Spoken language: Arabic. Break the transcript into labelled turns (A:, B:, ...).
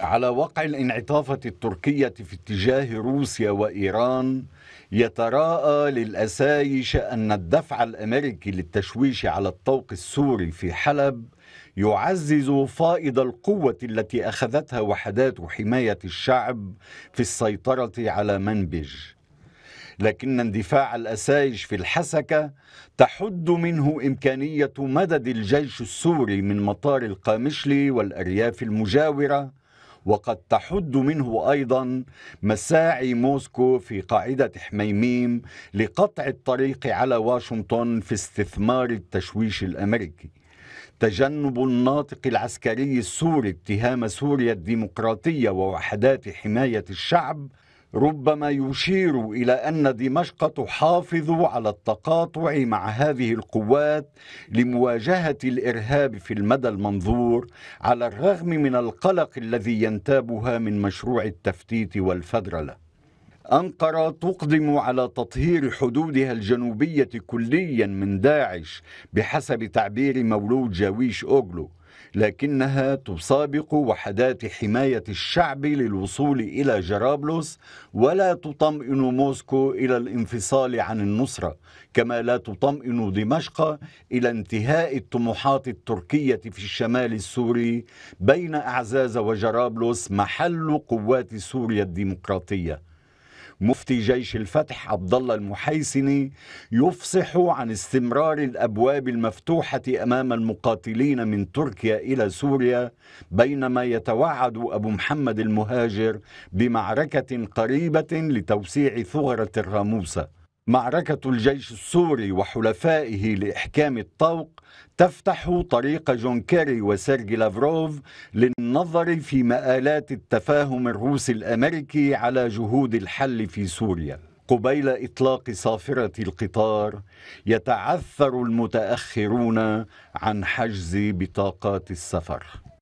A: على وقع الانعطافة التركية في اتجاه روسيا وإيران يتراءى للأسايش أن الدفع الأمريكي للتشويش على الطوق السوري في حلب يعزز فائض القوة التي أخذتها وحدات حماية الشعب في السيطرة على منبج لكن اندفاع الأسايش في الحسكة تحد منه إمكانية مدد الجيش السوري من مطار القامشلي والأرياف المجاورة وقد تحد منه أيضا مساعي موسكو في قاعدة حميميم لقطع الطريق على واشنطن في استثمار التشويش الأمريكي تجنب الناطق العسكري السوري اتهام سوريا الديمقراطية ووحدات حماية الشعب ربما يشير الى ان دمشق تحافظ على التقاطع مع هذه القوات لمواجهه الارهاب في المدى المنظور على الرغم من القلق الذي ينتابها من مشروع التفتيت والفدرله أنقرة تقدم على تطهير حدودها الجنوبية كليا من داعش بحسب تعبير مولود جاويش أوغلو لكنها تسابق وحدات حماية الشعب للوصول إلى جرابلس ولا تطمئن موسكو إلى الانفصال عن النصرة كما لا تطمئن دمشق إلى انتهاء الطموحات التركية في الشمال السوري بين أعزاز وجرابلس محل قوات سوريا الديمقراطية مفتي جيش الفتح عبد الله المحيسني يفصح عن استمرار الابواب المفتوحه امام المقاتلين من تركيا الى سوريا بينما يتوعد ابو محمد المهاجر بمعركه قريبه لتوسيع ثغره الراموسه معركة الجيش السوري وحلفائه لإحكام الطوق تفتح طريق جون كيري وسيرجي لافروف للنظر في مآلات التفاهم الروسي الأمريكي على جهود الحل في سوريا قبيل إطلاق صافرة القطار يتعثر المتأخرون عن حجز بطاقات السفر